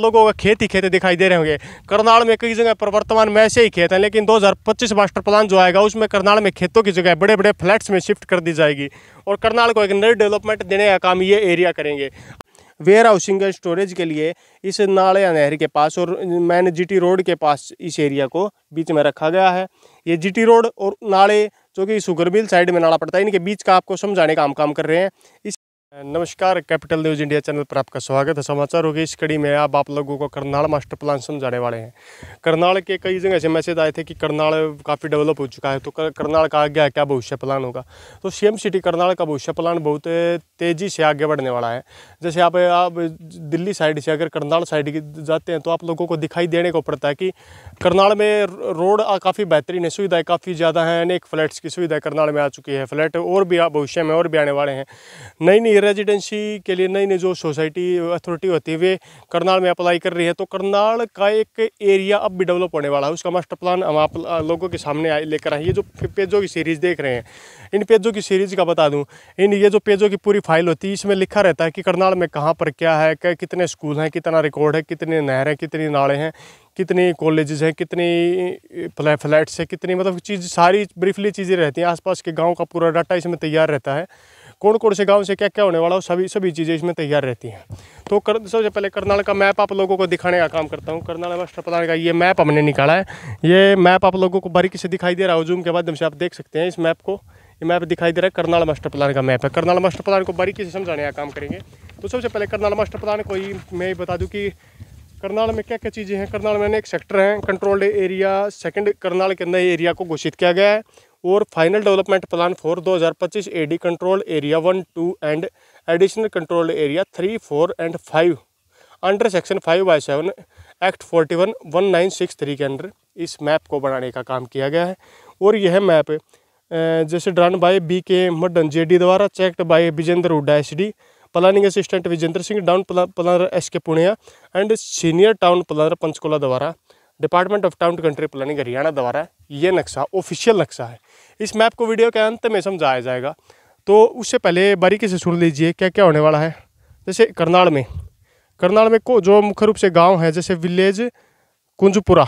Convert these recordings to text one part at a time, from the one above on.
लोगों का खेत ही दिखाई दे रहे होंगे करनाल में कई जगह पर वर्तमान में ऐसे ही खेत हैं लेकिन 2025 मास्टर प्लान जो आएगा उसमें करनाल में खेतों की जगह बड़े बड़े फ्लैट्स में शिफ्ट कर दी जाएगी और करनाल को एक नई डेवलपमेंट देने का काम ये एरिया करेंगे वेयर हाउसिंग एंड स्टोरेज के लिए इस नाले या नहर के पास और मैन जी रोड के पास इस एरिया को बीच में रखा गया है ये जी रोड और नाले जो कि सुगरबिल साइड में नाला पड़ता है इनके बीच का आपको समझाने का हम काम कर रहे हैं इस नमस्कार कैपिटल न्यूज इंडिया चैनल पर आपका स्वागत है समाचार होगी इस कड़ी में अब आप लोगों को करनाल मास्टर प्लान समझाने वाले हैं करनाल के कई जगह से मैसेज आए थे कि करनाल काफ़ी डेवलप हो चुका है तो करनाल का आगे क्या भविष्य प्लान होगा तो सीएम सिटी करनाल का भविष्य प्लान बहुत तेज़ी से आगे बढ़ने वाला है जैसे आप आप दिल्ली साइड से अगर करनाल साइड जाते हैं तो आप लोगों को दिखाई देने को पड़ता है कि करनाल में रोड काफ़ी बेहतरीन है सुविधाएँ काफ़ी ज़्यादा हैं अनेक फ्लैट्स की सुविधाएँ करनाल में आ चुकी है फ्लैट और भी भविष्य में और भी आने वाले हैं नई नई रेजिडेंसी के लिए नई नई जो सोसाइटी अथॉरिटी होती है वे करनाल में अप्लाई कर रही है तो करनाल का एक एरिया अब भी डेवलप होने वाला है उसका मास्टर प्लान हम आप लोगों के सामने लेकर आए ये जो पेजों की सीरीज़ देख रहे हैं इन पेजों की सीरीज़ का बता दूँ इन ये जो पेजों की पूरी फाइल होती है इसमें लिखा रहता है कि करनाल में कहाँ पर क्या है क्या कितने स्कूल हैं कितना रिकॉर्ड है कितने नहरें कितनी नाले हैं कितने कॉलेजेस हैं कितनी फ्लै फ्लैट्स हैं कितनी मतलब चीज़ सारी ब्रीफली चीज़ें रहती हैं आसपास के गांव का पूरा डाटा इसमें तैयार रहता है कौन कौन से गाँव से क्या क्या होने वाला हो सभी सभी चीज़ें इसमें तैयार रहती हैं तो कर सबसे पहले करनाल का मैप आप लोगों को दिखाने का काम करता हूँ करनाल मास्टर प्लान का ये मैप हमने निकाला है ये मैप आप लोगों को बारीकी से दिखाई दे रहा है जूम के माध्यम से आप देख सकते हैं इस मैप को ये मैप दिखाई दे रहा है करनाल मास्टर प्लान का मैप है करनाल मास्टर प्लान को बारीकी से समझाने का काम करेंगे तो सबसे पहले करनाल मास्टर प्लान को ही मैं बता दूँ कि करनाल में क्या क्या चीज़ें हैं करनाल में अनेक सेक्टर हैं कंट्रोल्ड एरिया सेकंड करनाल के नए एरिया को घोषित किया गया है और final development plan for 2025 the control area one two and additional control area three four and five under section five by seven act forty one one nine six three के under इस map को बनाने का काम किया गया है और यह मैप जैसे drawn by B K Madan J D द्वारा checked by Vijender Hooda S D planning assistant Vijender Singh town planner S K Punia and senior town planner Panchkula द्वारा department of town country planning Haryana द्वारा ये नक्शा ऑफिशियल नक्शा है इस मैप को वीडियो के अंत में समझाया जाएगा तो उससे पहले बारीकी से सुन लीजिए क्या क्या होने वाला है जैसे करनाल में करनाल में को जो मुख्य रूप से गांव है जैसे विलेज कुंजपुरा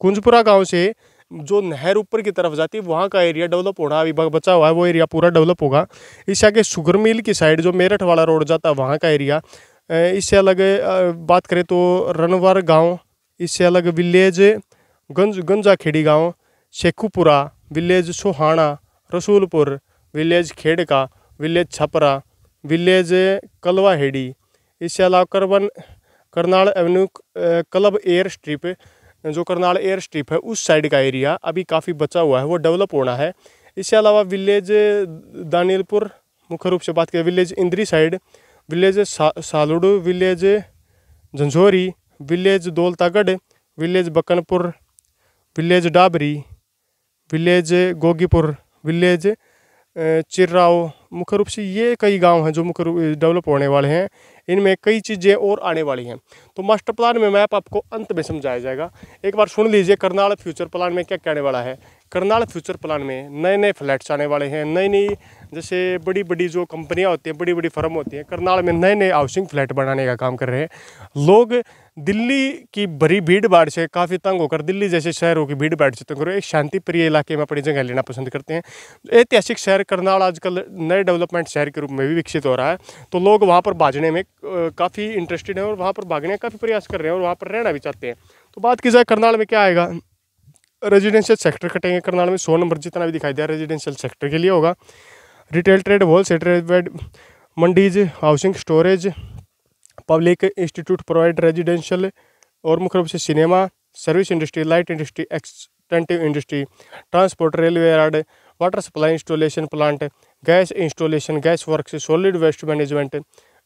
कुंजपुरा गांव से जो नहर ऊपर की तरफ जाती है वहाँ का एरिया डेवलप होना अभी बचा हुआ है वो एरिया पूरा डेवलप होगा इससे आगे शुगर मिल की साइड जो मेरठ वाला रोड जाता है वहाँ का एरिया इससे अलग बात करें तो रनवर गाँव इससे अलग विलेज गंज गंजाखेड़ी गांव Shekhupura village Sohana Rasulpur village खेड़का village Chhapra village Kalwaheri इससे अलावा करवन Karnal avenue club air strip जो करनाल एयर स्ट्रिप है उस साइड का एरिया अभी काफ़ी बचा हुआ है वो डेवलप होना है इसके अलावा विलेज दानीलपुर मुख्य रूप से बात करें विलेज इंद्री साइड विलेज सा, Salur village Jhanjhori village Daulatgarh village Baknpur village Dabri village Gogipur village Chirrao मुख्य रूप से ये कई गांव हैं जो मुख्य रूप डेवलप होने वाले हैं इनमें कई चीज़ें और आने वाली हैं तो मास्टर प्लान में मैप आपको अंत में समझाया जाएगा एक बार सुन लीजिए करनाल फ्यूचर प्लान में क्या कहने वाला है करनाल फ्यूचर प्लान में नए नए फ्लैट्स आने वाले हैं नई नई जैसे बड़ी बड़ी जो कंपनियां होती हैं बड़ी बड़ी फर्म होती हैं करनाल में नए नए हाउसिंग फ्लैट बनाने का काम कर रहे हैं लोग दिल्ली की बड़ी भीड़ भाड़ से काफ़ी तंग होकर दिल्ली जैसे शहरों की भीड़ भाड़ से तंग हो एक शांति प्रिय इलाके में अपनी जगह लेना पसंद करते हैं ऐतिहासिक शहर करनाल आजकल नए डेवलपमेंट शहर के रूप में भी विकसित हो रहा है तो लोग वहाँ पर भागने में काफ़ी इंटरेस्टेड हैं और वहाँ पर भागने का काफ़ी प्रयास कर रहे हैं और वहाँ पर रहना भी चाहते हैं तो बात की जाए करनाल में क्या आएगा रेजिडेंशियल सेक्टर कटेंगे करनाल में सौ नंबर जितना भी दिखाई दिया रेजिडेंशियल सेक्टर के लिए होगा retail trade wholesale mandis housing storage public institute provide residential और मुख्य रूप से cinema service industry light industry extensive industry transport railway yard water supply installation plant gas installation gas work solid waste management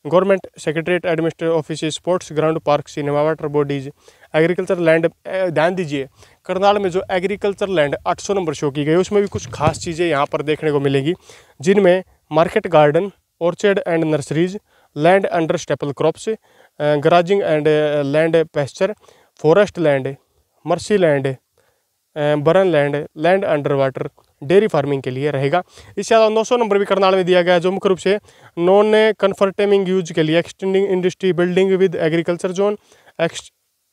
government secretariat administrate office sports ground park cinema water bodies agriculture land ध्यान दीजिए करनाल में जो agriculture land 800 number show की गई उसमें भी कुछ खास चीज़ें यहाँ पर देखने को मिलेंगी जिनमें market garden orchard and nurseries land under staple crops grazing and land pasture forest land marshy land barren land land under water dairy farming के लिए रहेगा इसके अलावा नौ सौ नंबर भी करनाल में दिया गया है जो मुख्य रूप से नॉन कन्फर्टेमिंग यूज के लिए extending industry building with agriculture zone ex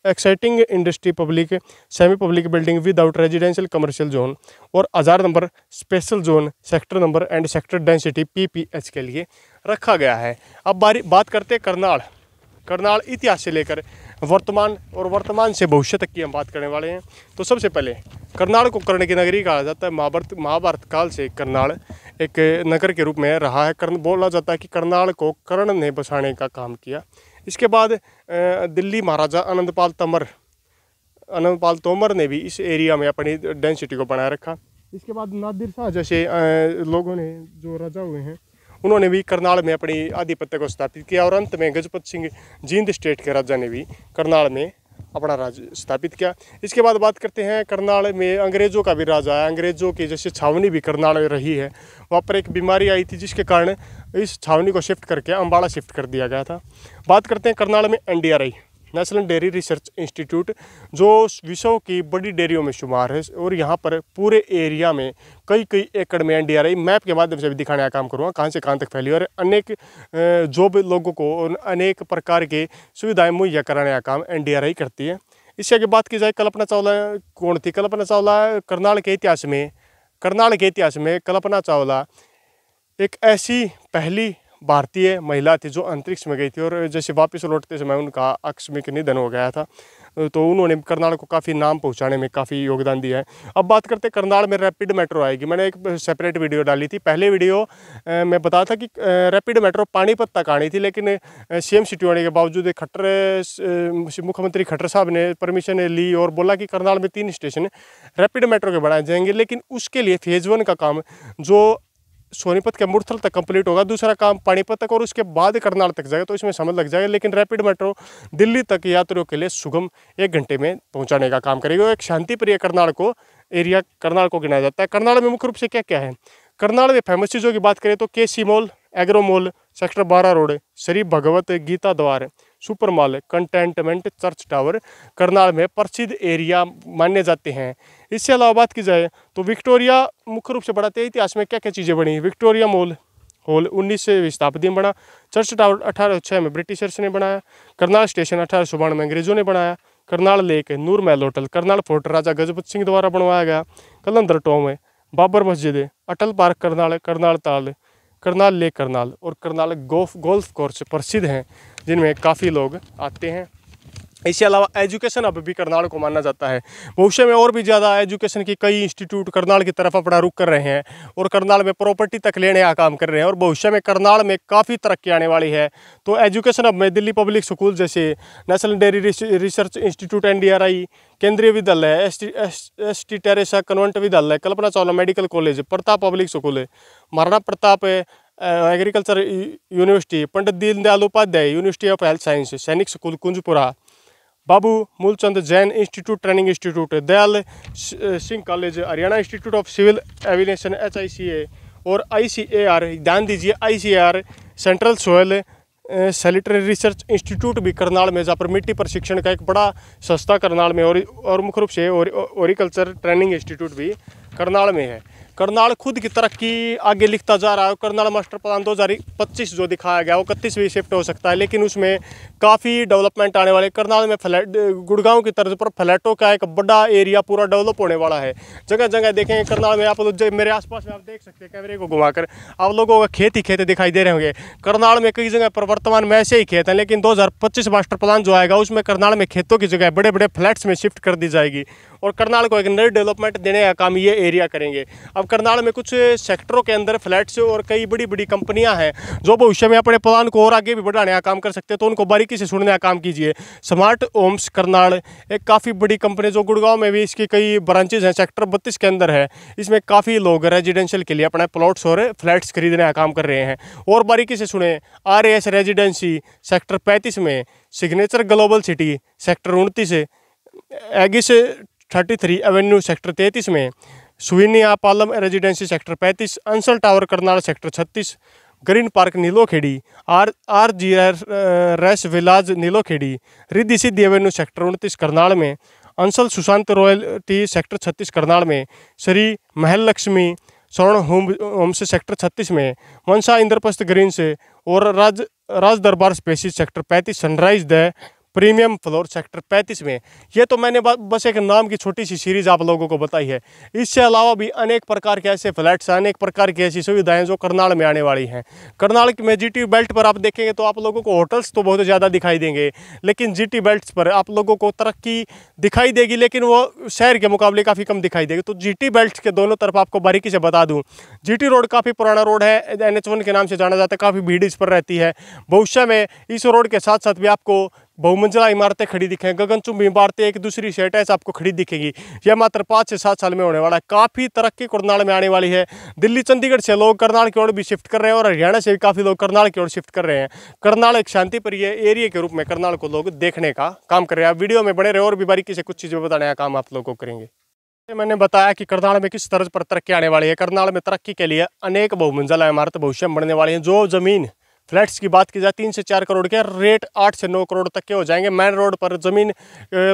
exciting industry public semi public building without residential commercial zone और हजार number special zone sector number and sector density PPH के लिए रखा गया है अब बारी बात करते हैं करनाल करनाल इतिहास से लेकर वर्तमान और वर्तमान से भविष्य तक की हम बात करने वाले हैं तो सबसे पहले करनाल को कर्ण की नगरी कहा जाता है महाभारत महाभारत काल से करनाल एक नगर के रूप में रहा है कर्ण बोला जाता है कि करनाल को कर्ण ने बसाने का काम किया इसके बाद दिल्ली महाराजा आनंदपाल तमर पाल तोमर ने भी इस एरिया में अपनी डेंसिटी को बनाए रखा इसके बाद नादिर शाह जैसे लोगों ने जो राजा हुए हैं उन्होंने भी करनाल में अपनी आधिपत्य को स्थापित किया और अंत में गजपत सिंह जींद स्टेट के राजा ने भी करनाल में अपना राज स्थापित किया इसके बाद बात करते हैं करनाल में अंग्रेज़ों का भी राजा आया अंग्रेज़ों की जैसे छावनी भी करनाल में रही है वहाँ पर एक बीमारी आई थी जिसके कारण इस छावनी को शिफ्ट करके अम्बाड़ा शिफ्ट कर दिया गया था बात करते हैं करनाल में N national dairy research institute जो विश्व की बड़ी डेयरियों में शुमार है और यहाँ पर पूरे एरिया में कई कई एकड़ में एनडीआरआई मैप के माध्यम से भी दिखाने का काम करूँगा कहाँ से कहाँ तक फैली और अनेक जॉब लोगों को और अनेक प्रकार की सुविधाएँ मुहैया कराने का काम एन करती है इससे आगे बात की जाए कल्पना चावला कौन थी कल्पना चावला करनाल के इतिहास में करनाल के इतिहास में कल्पना चावला एक ऐसी पहली भारतीय महिला थी जो अंतरिक्ष में गई थी और जैसे वापस लौटते समय उनका आकस्मिक निधन हो गया था तो उन्होंने करनाल को काफ़ी नाम पहुंचाने में काफ़ी योगदान दिया है अब बात करते करनाल में रैपिड मेट्रो आएगी मैंने एक सेपरेट वीडियो डाली थी पहले वीडियो में बताया था कि रैपिड मेट्रो पानीपत तक आनी थी लेकिन सीएम सिटी होने के बावजूद खट्टर मुख्यमंत्री खट्टर साहब ने परमिशन ली और बोला कि करनाल में तीन स्टेशन रैपिड मेट्रो के बनाए जाएंगे लेकिन उसके लिए फेज़ वन का काम जो सोनीपत के मुरथल तक कंप्लीट होगा दूसरा काम पानीपत तक और उसके बाद करनाल तक जाएगा तो इसमें समय लग जाएगा लेकिन रैपिड मेट्रो दिल्ली तक यात्रियों के लिए सुगम एक घंटे में पहुंचाने का काम करेगी और एक शांति प्रिय करनाल को एरिया करनाल को गिनाया जाता है करनाल में मुख्य रूप से क्या क्या है करनाल में फेमस चीज़ों की बात करें तो K C mall agro mall sector बारह रोड शरीफ भगवत गीता द्वार super mall cantonment church tower Karnal में प्रसिद्ध एरिया माने जाते हैं इससे अलावा बात की जाए तो विक्टोरिया मुख्य रूप से बढ़ाते इतिहास में क्या क्या चीज़ें बनी विक्टोरिया मॉल हॉल उन्नीसवीं शताब्दी में बना चर्च टावर अठारह में ब्रिटिशर्स ने बनाया करनाल स्टेशन अठारह में अंग्रेजों ने बनाया Karnal lake Noor Mahal hotel Karnal fort Raja Gajpat Singh द्वारा बनवाया गया कलंदर टॉम है बाबर मस्जिद है अटल पार्क करनाल करनाल ताल करनाल लेक करनाल और करनाल गोल्फ गोल्फ कोर्स प्रसिद्ध हैं जिनमें काफ़ी लोग आते हैं इसके अलावा एजुकेशन अब भी करनाल को माना जाता है भविष्य में और भी ज़्यादा एजुकेशन की कई इंस्टीट्यूट करनाल की तरफ अपना रुख कर रहे हैं और करनाल में प्रॉपर्टी तक लेने का काम कर रहे हैं और भविष्य में करनाल में काफ़ी तरक्की आने वाली है तो एजुकेशन अब में दिल्ली पब्लिक स्कूल जैसे नेशनल डेयरी रिसर्च इंस्टीट्यूट एन Kendriya Vidyalaya S T S T Teresa convent Vidyalaya Kalpana Chawla medical college Pratap public school Maharana Pratap agriculture university Pandit Deendayal Upadhyay university of health science Sainik school Kunjpura Babu Moolchand Jain institute training institute Dayal Singh college Haryana institute of civil aviation H I C A और I C A R ध्यान दीजिए I C A R central soil salinity research institute भी करनाल में जहाँ पर मिट्टी प्रशिक्षण का एक बड़ा संस्था करनाल में और और मुख्य रूप से और, ट्रेनिंग इंस्टीट्यूट भी करनाल में है करनाल खुद की तरक्की आगे लिखता जा रहा है करनाल मास्टर प्लान 2025 जो दिखाया गया वो इकतीसवीं शिफ्ट हो सकता है लेकिन उसमें काफ़ी डेवलपमेंट आने वाले करनाल में फ्लैट गुड़गांव की तर्ज पर फ्लैटों का एक बड़ा एरिया पूरा डेवलप होने वाला है जगह जगह देखेंगे करनाल में आप लोग मेरे आस में आप देख सकते हैं कैमरे को घुमाकर आप लोगों का खेत ही खेत दिखाई दे रहे होंगे करनाल में कई जगह पर वर्तमान में ऐसे ही खेत हैं लेकिन दो मास्टर प्लान जो आएगा उसमें करनाल में खेतों की जगह बड़े बड़े फ्लैट्स में शिफ्ट कर दी जाएगी और करनाल को एक नई डेवलपमेंट देने का काम ये एरिया करेंगे अब करनाल में कुछ सेक्टरों के अंदर फ्लैट्स और कई बड़ी बड़ी कंपनियाँ हैं जो भविष्य में अपने प्लान को और आगे भी बढ़ाने का काम कर सकते हैं तो उनको बारीकी से सुनने का काम कीजिए स्मार्ट होम्स करनाल एक काफ़ी बड़ी कंपनी जो गुड़गांव में भी इसकी कई ब्रांचेज हैं सेक्टर बत्तीस के अंदर है इसमें काफ़ी लोग रेजिडेंशियल के लिए अपने प्लॉट्स और फ्लैट्स खरीदने का काम कर रहे हैं और बारीकी से सुने आर एस रेजिडेंसी सेक्टर पैंतीस में सिग्नेचर ग्लोबल सिटी सेक्टर उनतीस Aegis thirty three avenue sector तैंतीस में सुविनिया पालम रेजिडेंसी सेक्टर पैंतीस अंसल टावर करनाल सेक्टर छत्तीस green park Nilokheri R R G race villas Nilokheri Riddhi Siddhi avenue sector उनतीस करनाल में अंसल सुशांत रॉयल्टी सेक्टर छत्तीस करनाल में श्री महलक्ष्मी स्वर्ण होम होम से सेक्टर छत्तीस में मनसा इंद्रप्रस्थ ग्रीन से और राज राज दरबार स्पेसिस सेक्टर पैंतीस sunrise the premium floor sector पैंतीस में ये तो मैंने बस एक नाम की छोटी सी सीरीज़ आप लोगों को बताई है इससे अलावा भी अनेक प्रकार के ऐसे फ्लैट्स अनेक प्रकार की ऐसी सुविधाएं जो करनाल में आने वाली हैं करनाल में जी बेल्ट पर आप देखेंगे तो आप लोगों को होटल्स तो बहुत ज़्यादा दिखाई देंगे लेकिन जी बेल्ट पर आप लोगों को तरक्की दिखाई देगी लेकिन वो शहर के मुकाबले काफ़ी कम दिखाई देगी तो जी बेल्ट के दोनों तरफ आपको बारीकी से बता दूँ जी रोड काफ़ी पुराना रोड है एन के नाम से जाना जाता है काफ़ी भीड़ इस पर रहती है भविष्य में इस रोड के साथ साथ भी आपको बहुमंजिला इमारतें खड़ी दिखेंगी गगनचुंबी इमारतें एक दूसरी से अटैच आपको खड़ी दिखेगी यह मात्र पाँच से सात साल में होने वाला है काफ़ी तरक्की करनाल में आने वाली है दिल्ली चंडीगढ़ से लोग करनाल की ओर भी शिफ्ट कर रहे हैं और हरियाणा से भी काफ़ी लोग करनाल की ओर शिफ्ट कर रहे हैं करनाल एक शांति प्रिय एरिया के रूप में करनाल को लोग देखने का काम कर रहे हैं वीडियो में बने रहे और भी बारीकी से कुछ चीज़ें बताने का काम आप लोगों को करेंगे मैंने बताया कि करनाल में किस तरह पर तरक्की आने वाली है करनाल में तरक्की के लिए अनेक बहुमंजिला इमारत भविष्य में बनने वाली हैं जो ज़मीन फ्लैट्स की बात की जाए तीन से चार करोड़ के रेट आठ से नौ करोड़ तक के हो जाएंगे मेन रोड पर ज़मीन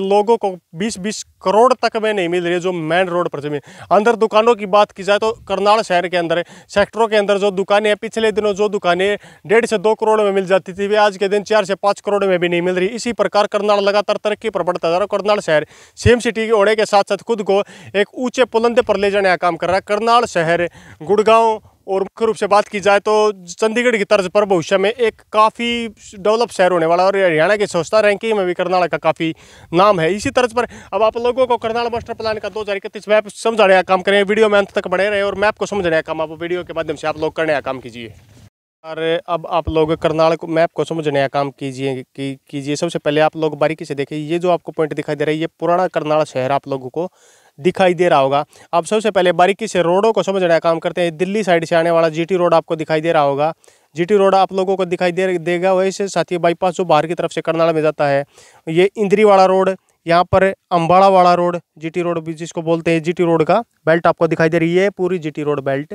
लोगों को बीस बीस करोड़ तक में नहीं मिल रही है जो मेन रोड पर ज़मीन अंदर दुकानों की बात की जाए तो करनाल शहर के अंदर सेक्टरों के अंदर जो दुकानें हैं पिछले दिनों जो दुकानें डेढ़ से दो करोड़ में मिल जाती थी वे आज के दिन चार से पाँच करोड़ में भी नहीं मिल रही इसी प्रकार करनाल लगातार तरक्की पर बढ़ता जा रहा है करनाल शहर सेम सिटी के ओढ़े के साथ साथ खुद को एक ऊँचे पुलंदे पर ले जाने का काम कर रहा है करनाल शहर गुड़गांव और मुख्य रूप से बात की जाए तो चंडीगढ़ की तर्ज पर भविष्य में एक काफ़ी डेवलप शहर होने वाला और हरियाणा की स्वच्छता रैंकिंग में भी करनाला का काफ़ी नाम है इसी तर्ज पर अब आप लोगों को करनाला मास्टर प्लान का दो हज़ार इकतीस मैप समझाने का काम करें वीडियो में अंत तक बढ़े रहे और मैप को समझने का काम आप वीडियो के माध्यम से आप लोग करने का काम कीजिए और अब आप लोग करनाल को मैप को समझने का काम कीजिए की, कीजिए सबसे पहले आप लोग बारीकी से देखें ये जो आपको पॉइंट दिखाई दे रहा है ये पुराना करनाल शहर आप लोगों को दिखाई दे रहा होगा आप सबसे पहले बारीकी से रोडों को समझने का काम करते हैं दिल्ली साइड से आने वाला जीटी रोड आपको दिखाई दे रहा होगा जीटी रोड आप लोगों को दिखाई दे देगा वैसे साथ ही बाईपास जो बाहर की तरफ से करनाला में जाता है ये इंद्रीवाड़ा रोड यहाँ पर अम्बाड़ा वाला रोड जीटी रोड जिसको बोलते हैं जीटी रोड का बेल्ट आपको दिखाई दे रही है पूरी जीटी रोड बेल्ट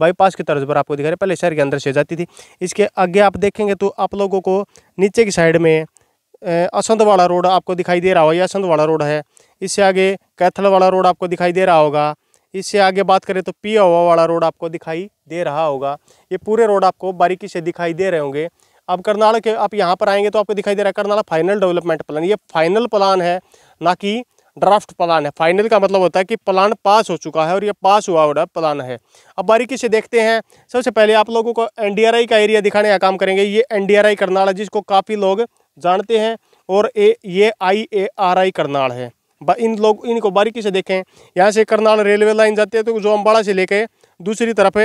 बाईपास की तर्ज पर आपको दिखा रहा है पहले शहर के अंदर से जाती थी इसके आगे आप देखेंगे तो आप लोगों को नीचे की साइड में असंधवाड़ा रोड आपको दिखाई दे रहा हो ये असंतवाड़ा रोड है इससे आगे कैथल वाला रोड आपको दिखाई दे रहा होगा इससे आगे बात करें तो पी हवा वाला रोड आपको दिखाई दे रहा होगा ये पूरे रोड आपको बारीकी से दिखाई दे रहे होंगे अब करनाला के आप यहाँ पर आएंगे तो आपको दिखाई दे रहा है करनाला फाइनल डेवलपमेंट प्लान ये फाइनल प्लान है ना कि ड्राफ्ट प्लान है फाइनल का मतलब होता है कि प्लान पास हो चुका है और ये पास हुआ हुआ प्लान है अब बारीकी से देखते हैं सबसे पहले आप लोगों को एन का एरिया दिखाने का काम करेंगे ये एन करनाल है जिसको काफ़ी लोग जानते हैं और ए ये आई ए आर आई करनाल है इन लोग इनको बारीकी से देखें यहाँ से करनाल रेलवे लाइन जाती है तो जो अम्बाड़ा से लेके दूसरी तरफ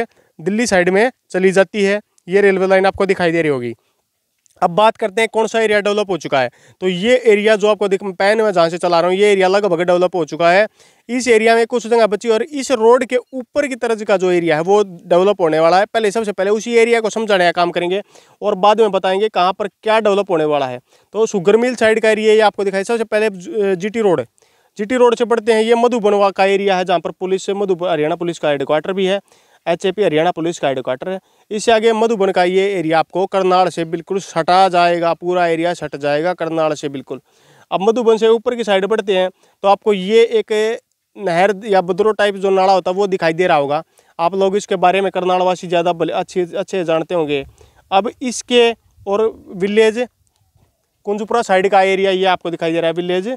दिल्ली साइड में चली जाती है ये रेलवे लाइन आपको दिखाई दे रही होगी अब बात करते हैं कौन सा एरिया डेवलप हो चुका है तो ये एरिया जो आपको दिख पैन में जहाँ से चला रहा हूँ ये एरिया लगभग डेवलप हो चुका है इस एरिया में कुछ जगह बची और इस रोड के ऊपर की तरफ का जो एरिया है वो डेवलप होने वाला है पहले सबसे पहले उसी एरिया को समझाने का काम करेंगे और बाद में बताएंगे कहाँ पर क्या डेवलप होने वाला है तो सुगर मिल साइड का एरिया ये आपको दिखाई सबसे पहले जी रोड है जीटी रोड से पढ़ते हैं ये मधुबनवा का एरिया है जहाँ पर पुलिस मधु हरियाणा पुलिस का हेडक्वार्टर भी है एच हरियाणा पुलिस का हेडक्वार्टर है इससे आगे मधुबन का ये एरिया आपको करनाल से बिल्कुल सटा जाएगा पूरा एरिया सट जाएगा करनाल से बिल्कुल अब मधुबन से ऊपर की साइड बढ़ते हैं तो आपको ये एक नहर या बदरो टाइप जो नाला होता है वो दिखाई दे रहा होगा आप लोग इसके बारे में करनालवासी ज़्यादा अच्छे अच्छे जानते होंगे अब इसके और विलेज कुंजपुरा साइड का एरिया ये आपको दिखाई दे रहा है विलेज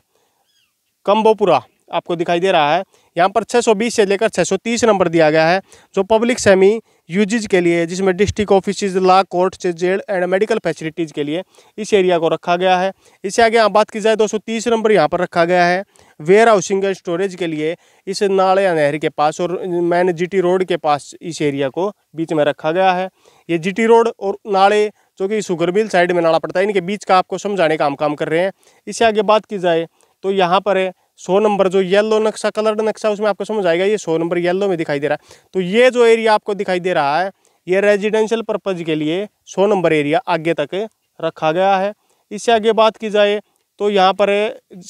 कम्बोपुरा आपको दिखाई दे रहा है यहाँ पर 620 से लेकर 630 नंबर दिया गया है जो पब्लिक सेमी यूजेज के लिए जिसमें डिस्ट्रिक्ट ऑफिस ला कोर्ट से जेल एंड मेडिकल फैसिलिटीज़ के लिए इस एरिया को रखा गया है इससे आगे यहाँ बात की जाए 230 नंबर यहाँ पर रखा गया है वेयर हाउसिंग एंड स्टोरेज के लिए इस नाले या नहर के पास और मैन जी रोड के पास इस एरिया को बीच में रखा गया है ये जी रोड और नाले जो कि सुगरबिल साइड में नाला पड़ता है इनके बीच का आपको समझाने का हम काम कर रहे हैं इससे आगे बात की जाए तो यहाँ पर है सौ नंबर जो येलो नक्शा कलर्ड नक्शा उसमें आपको समझ आएगा ये सौ नंबर येलो में दिखाई दे रहा है तो ये जो एरिया आपको दिखाई दे रहा है ये रेजिडेंशियल पर्पज़ के लिए सौ नंबर एरिया आगे तक रखा गया है इससे आगे बात की जाए तो यहाँ पर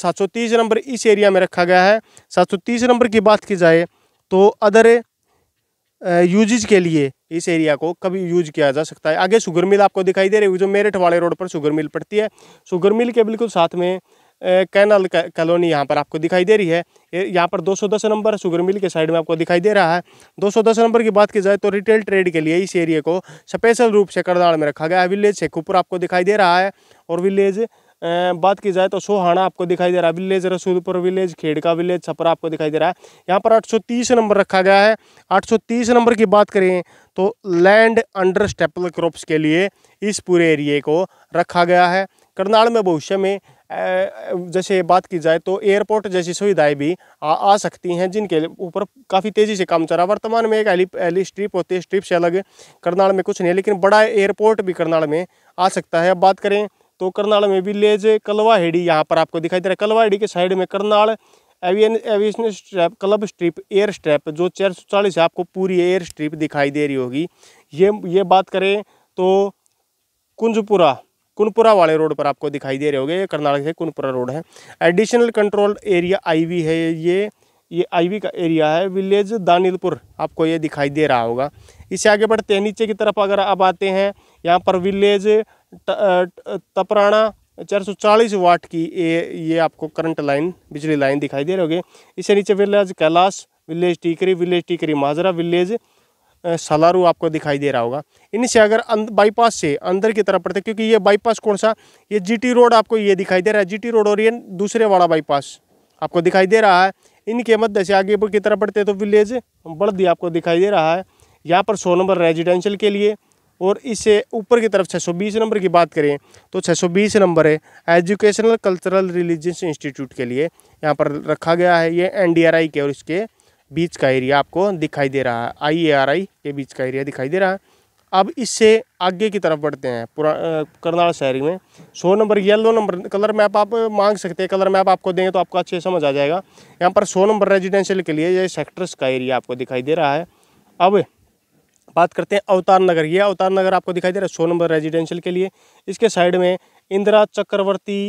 730 नंबर इस एरिया में रखा गया है 730 नंबर की बात की जाए तो अदर यूजेज के लिए इस एरिया को कभी यूज किया जा सकता है आगे शुगर मिल आपको दिखाई दे रही है जो मेरठ वाले रोड पर शुगर मिल पड़ती है शुगर मिल के बिल्कुल साथ में कैनल कॉलोनी यहाँ पर आपको दिखाई दे रही है यहाँ पर 210 नंबर शुगर मिल के साइड में आपको दिखाई दे रहा है 210 नंबर की बात की जाए तो रिटेल ट्रेड के लिए इस एरिया को स्पेशल रूप से करदाड़ में रखा गया है विलेज शेखुपुर आपको दिखाई दे रहा है और विलेज बात की जाए तो सोहाना आपको दिखाई दे रहा है village Rasoolpur village खेड़का village Chhapra आपको दिखाई दे रहा है यहाँ पर 830 नंबर रखा गया है 830 नंबर की बात करें तो लैंड अंडर स्टेपल क्रॉप्स के लिए इस पूरे एरिए को रखा गया है करनाल में भविष्य में जैसे बात की जाए तो एयरपोर्ट जैसी सुविधाएं भी आ, आ सकती हैं जिनके ऊपर काफ़ी तेज़ी से काम चल रहा है वर्तमान में एक हेली हेली स्ट्रिप होती है स्ट्रिप से अलग करनाल में कुछ नहीं है लेकिन बड़ा एयरपोर्ट भी करनाल में आ सकता है अब बात करें तो करनाल में विलेज कलवाहेड़ी यहाँ पर आपको दिखाई दे रहा है कलवाहेड़ी के साइड में Karnal avian aviation strip club strip air strip जो चार सौ चालीस है आपको पूरी एयर स्ट्रिप दिखाई दे रही होगी ये ये बात करें तो कुंजपुरा कुनपुरा वाले रोड पर आपको दिखाई दे रहे होंगे ये करनाल से कुनपुरा रोड है additional control area I V ये ये आईवी का एरिया है विलेज दानिलपुर आपको ये दिखाई दे रहा होगा इससे आगे बढ़ते हैं नीचे की तरफ अगर आप आते हैं यहाँ पर विलेज तपराना चार सौ चालीस वाट की ये ये आपको करंट लाइन बिजली लाइन दिखाई दे रहे होगी इससे नीचे village Kailash village Tikri village Tikri Majra village Salaru आपको दिखाई दे रहा होगा इनसे अगर बाईपास से अंदर की तरफ पड़ते क्योंकि ये बाईपास कौन सा ये जीटी रोड आपको ये दिखाई दे रहा है जीटी रोड और ये दूसरे वाला बाईपास आपको दिखाई दे रहा है इनके मध्य से आगे की तरफ बढ़ते तो विलेज बड़दी आपको दिखाई दे रहा है यहाँ पर सौ नंबर रेजिडेंशियल के लिए और इससे ऊपर की तरफ 620 नंबर की बात करें तो 620 नंबर है एजुकेशनल कल्चरल रिलीजियस इंस्टीट्यूट के लिए यहाँ पर रखा गया है ये एनडीआरआई के और इसके बीच का एरिया आपको दिखाई दे रहा है आई ए आर आई के बीच का एरिया दिखाई दे रहा है अब इससे आगे की तरफ बढ़ते हैं पूरा करनाल शहरी में सौ number yellow number colour map आप मांग सकते हैं कलर मैप आपको देंगे तो आपको अच्छे समझ आ जाएगा यहाँ पर सो नंबर रेजिडेंशियल के लिए ये सेक्टर्स का एरिया आपको दिखाई दे रहा है अब बात करते हैं अवतार नगर ये अवतार नगर आपको दिखाई दे रहा है सो नंबर रेजिडेंशियल के लिए इसके साइड में इंदिरा चक्रवर्ती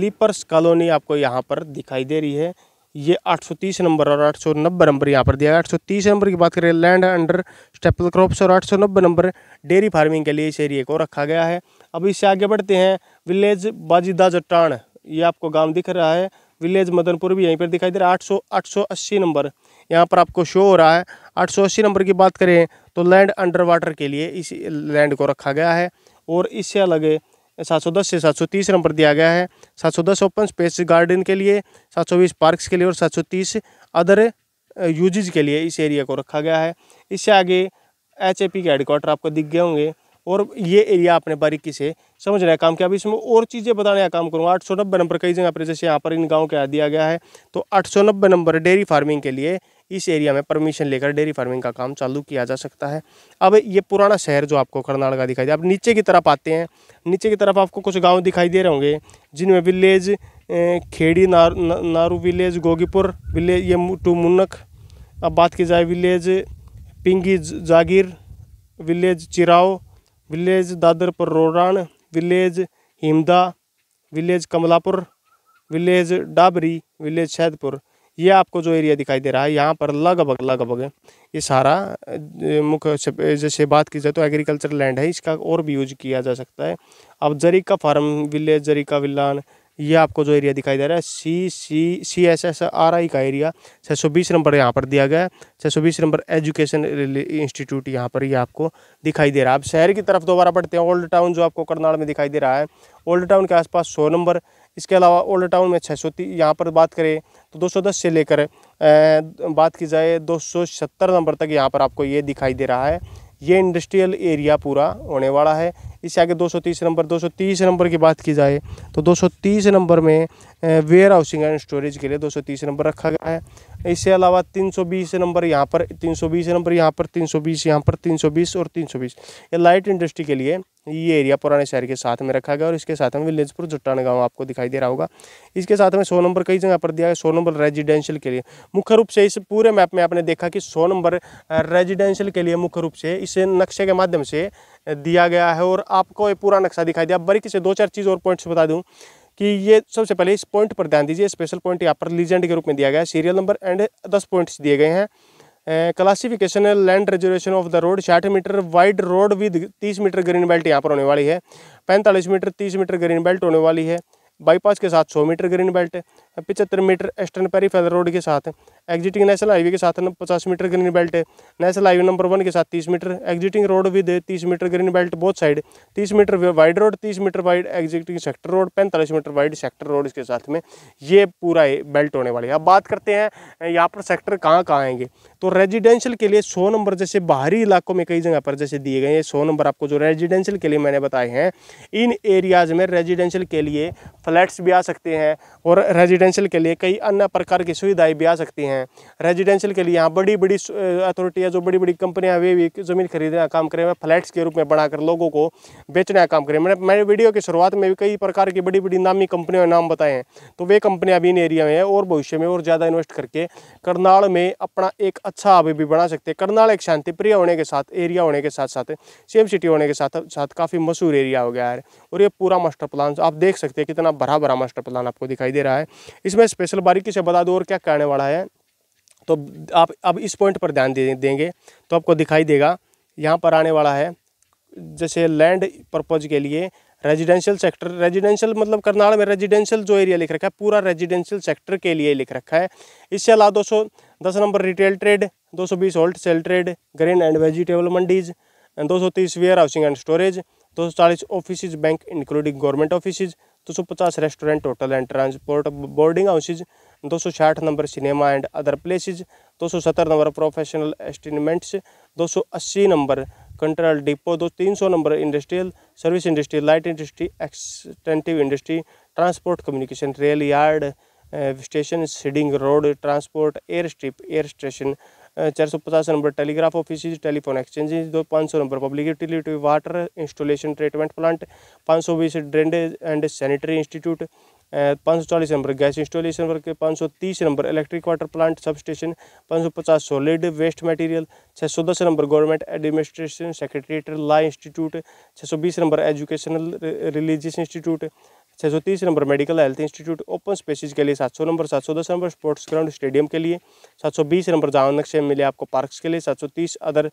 लीपर्स कॉलोनी आपको यहाँ पर दिखाई दे रही है ये 830 नंबर और 890 नंबर यहाँ पर दिया है 830 नंबर की बात करें लैंड अंडर स्टेपल क्रॉप्स और 890 नंबर डेयरी फार्मिंग के लिए इस एरिए को रखा गया है अब इससे आगे बढ़ते हैं विलेज बाजीदा जटान ये आपको गांव दिख रहा है विलेज मदनपुर भी यहीं पर दिखाई दे रहा है आठ आठ सौ अस्सी नंबर यहाँ पर आपको शो हो रहा है आठ सौ अस्सी नंबर की बात करें तो लैंड अंडर वाटर के लिए इस लैंड को रखा गया है और इससे अलग सात सौ दस से सात सौ तीस नंबर दिया गया है सात सौ दस ओपन स्पेस गार्डन के लिए सात सौ बीस पार्कस के लिए और सात सौ तीस अदर यूजेज के लिए इस एरिया को रखा गया है इससे आगे एच ए पी के हेडक्वार्टर आपको दिख गए होंगे और ये एरिया आपने बारीकी से समझ रहे काम किया अभी इसमें और चीज़ें बताने का काम करूँगा आठ सौ नब्बे नंबर कई जगह पर जैसे यहाँ पर इन गाँव के दिया गया है तो आठ सौ नब्बे नंबर डेयरी फार्मिंग के लिए इस एरिया में परमिशन लेकर डेयरी फार्मिंग का काम चालू किया जा सकता है अब ये पुराना शहर जो आपको करनाल का दिखाई दे अब नीचे की तरफ आते हैं नीचे की तरफ आपको कुछ गाँव दिखाई दे रहे होंगे जिनमें village Kheri Nar, Naru village Gogipur village ये टू मुन्नक अब बात की जाए village Pingi Jagir village Chirao village Dadar पर Roran village Himda village Kamalapur village Dabri village Shaidpur ये आपको जो एरिया दिखाई दे रहा है यहाँ पर लगभग लगभग ये सारा मुख्य जैसे बात की जाए तो एग्रीकल्चर लैंड है इसका और भी यूज किया जा सकता है अब जरीका फार्म विलेज जरीका विलान ये आपको जो एरिया दिखाई दे रहा है C C C S S R I का एरिया छः सौ बीस नंबर यहाँ पर दिया गया है छः सौ बीस नंबर एजुकेशन इंस्टीट्यूट यहाँ पर ये आपको दिखाई दे रहा है अब शहर की तरफ दोबारा बढ़ते हैं ओल्ड टाउन जो आपको करनाल में दिखाई दे रहा है ओल्ड टाउन के आसपास सौ नंबर इसके अलावा ओल्ड टाउन में छः सौ यहाँ पर बात करें तो 210 से लेकर बात की जाए 270 नंबर तक यहाँ पर आपको ये दिखाई दे रहा है ये इंडस्ट्रियल एरिया पूरा होने वाला है इससे आगे 230 नंबर 230 नंबर की बात की जाए तो 230 नंबर में वेयर हाउसिंग एंड स्टोरेज के लिए 230 नंबर रखा गया है इसके अलावा 320 नंबर यहाँ पर 320 नंबर यहाँ पर 320 यहाँ पर 320 और 320 ये लाइट इंडस्ट्री के लिए ये एरिया पुराने शहर के साथ में रखा गया और इसके साथ में विलेजपुर जुट्टान गाँव आपको दिखाई दे रहा होगा इसके साथ में सौ नंबर कई जगह पर दिया गया सौ नंबर रेजिडेंशियल के लिए मुख्य रूप से इस पूरे मैप में आपने देखा कि सौ नंबर रेजिडेंशियल के लिए मुख्य रूप से इस नक्शे के माध्यम से दिया गया है और आपको ये पूरा नक्शा दिखाई दिया बारीकी से दो चार चीज़ और पॉइंट्स बता दूँ कि ये सबसे पहले इस पॉइंट पर ध्यान दीजिए स्पेशल पॉइंट यहाँ पर लीजेंड के रूप में दिया गया है सीरियल नंबर एंड दस पॉइंट्स दिए गए हैं classification land reservation of the road साठ मीटर वाइड रोड विद तीस मीटर ग्रीन बेल्ट यहाँ पर होने वाली है पैंतालीस मीटर तीस मीटर ग्रीन बेल्ट होने वाली है बाईपास के साथ सौ मीटर ग्रीन बेल्ट पिचहत्तर मीटर एस्टर्न पेरीफेरल रोड के साथ एग्जिटिंग नेशनल हाईवे के साथ पचास metre green belt national highway number one के साथ तीस मीटर एग्जिटिंग रोड विद तीस metre green belt both side तीस मीटर वाइड रोड तीस metre wide existing sector road पैंतालीस मीटर वाइड सेक्टर रोड इसके साथ में ये पूरा बेल्ट होने वाली है अब बात करते हैं यहाँ पर सेक्टर कहाँ कहाँ आएंगे तो रेजिडेंशियल के लिए सौ नंबर जैसे बाहरी इलाकों में कई जगह पर जैसे दिए गए हैं सौ नंबर आपको जो रेजिडेंशियल के लिए मैंने बताए हैं इन एरियाज़ में रेजिडेंशियल के लिए फ्लैट्स भी आ सकते हैं और रेजिडेंशियल के लिए कई अन्य प्रकार की सुविधाएँ भी आ सकती हैं रेजिडेंशियल के लिए यहाँ बड़ी बड़ी अथॉरिटियाँ जो बड़ी बड़ी कंपनियाँ वे भी ज़मीन खरीदने का काम करें फ्लैट्स के रूप में बनाकर लोगों को बेचने का काम करें मैंने मैंने वीडियो की शुरुआत में भी कई प्रकार की बड़ी बड़ी नामी कंपनियों के नाम बताए हैं तो वे कंपनियाँ भी इन एरिया में हैं और भविष्य में और ज़्यादा इन्वेस्ट करके करनाल में अपना एक अच्छा अभी भी बढ़ा सकते हैं करनाल एक शांतिप्रिय होने के साथ एरिया होने के साथ साथ सेम सिटी होने के साथ साथ काफ़ी मशहूर एरिया हो गया है और ये पूरा मास्टर प्लान आप देख सकते हैं कितना भरा भरा मास्टर प्लान आपको दिखाई दे रहा है इसमें स्पेशल बारीकी से बता दो और क्या करने वाला है तो आप अब इस पॉइंट पर ध्यान देंगे तो आपको दिखाई देगा यहाँ पर आने वाला है जैसे लैंड पर्पज़ के लिए रेजिडेंशियल सेक्टर रेजिडेंशियल मतलब करनाल में रेजिडेंशियल जो एरिया लिख रखा है पूरा रेजिडेंशियल सेक्टर के लिए लिख रखा है इससे अलावा दो सौ दस नंबर रिटेल ट्रेड दो सौ बीस wholesale trade green and vegetable mandis दो सौ तीस वेयर हाउसिंग एंड स्टोरेज दो सौ चालीस office bank including government office दो सौ पचास restaurant hotel and transport boarding houses दो सौ साठ number cinema and other places दो सौ सत्तर नंबर प्रोफेशनल एस्टिमेंट्स दो सौ अस्सी नंबर कंट्रल डिपो दो तीन सौ number industrial service industry light industry extensive industry transport communication rail yard station siding road transport air strip air station चार सौ पचास number telegraph office telephone exchanges दो पाँच सौ number public utility water installation treatment plant पाँच सौ बीस drainage and sanitary institute पाँच सौ चालीस नंबर गैस इंस्टॉलेशन नंबर पाँच सौ तीस number electric water plant substation पाँच सौ पचास सॉलिड वेस्ट मटेरियल छः सौ दस number government administration secretariat law institute छः सौ बीस नंबर एजुकेशनल रिलीजियस इंस्टीट्यूट छः सौ तीस number medical health institute open spaces के लिए सात सौ नंबर सात सौ दस नंबर स्पोर्ट्स ग्राउंड स्टेडियम के लिए सात सौ बीस नंबर जावन नक्शे मिले आपको पार्क्स के लिए सात सौ तीस अदर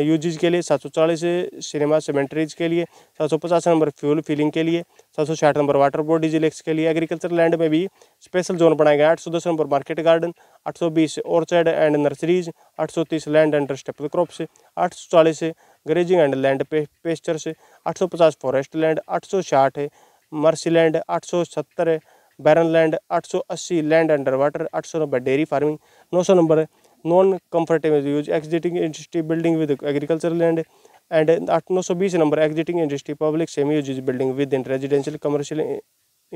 यूजेज के लिए सात सौ चालीस सिनेमा सेमेंट्रीज के लिए सात सौ पचास नंबर फ्यूल फिलिंग के लिए सात सौ साठ नंबर वाटर बॉडी जिलेक्स के लिए एग्रीकल्चर लैंड में भी स्पेशल जोन बनाए गए आठ सौ दस नंबर मार्केट गार्डन आठ सौ बीस ऑर्चर्ड एंड नर्सरीज आठ सौ तीस लैंड एंड स्टेपल क्रॉप्स आठ सौ चालीस ग्रेजिंग एंड लैंड पेस्टर्स आठ सौ पचास फॉरेस्ट लैंड आठ सौ साठ मर्सीलैंड आठ सौ सत्तर बैरन लैंड आठ सौ अस्सी लैंड अंडर वाटर आठ सौ नब्बे डेयरी फार्मिंग नौ सौ number non comfortable use existing industry building with agriculture land and आठ नौ सौ बीस number existing industry public semi use building within residential commercial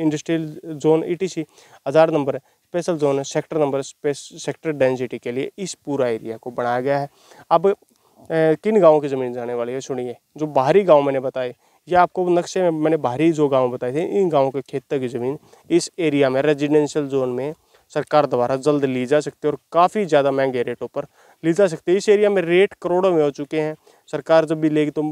industrial zone E T C हज़ार number special zone sector number sector density के लिए इस पूरा area को बनाया गया है अब ए, किन गाँव की ज़मीन जाने वाली है सुनिए जो बाहरी गाँव मैंने बताए या आपको नक्शे में मैंने बाहरी जो गांव बताए थे इन गांवों के खेतों की ज़मीन इस एरिया में रेजिडेंशियल जोन में सरकार द्वारा जल्द ली जा सकती है और काफ़ी ज़्यादा महंगे रेटों पर ली जा सकती है इस एरिया में रेट करोड़ों में हो चुके हैं सरकार जब भी लेगी तो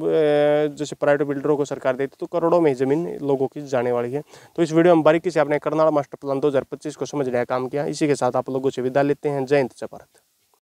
जैसे प्राइवेट बिल्डरों को सरकार देती तो करोड़ों में ज़मीन लोगों की जाने वाली है तो इस वीडियो में बारीकी से आपने करनाल मास्टर प्लान दो को समझने का काम किया इसी के साथ आप लोगों से विदा लेते हैं जय हिंद जय भारत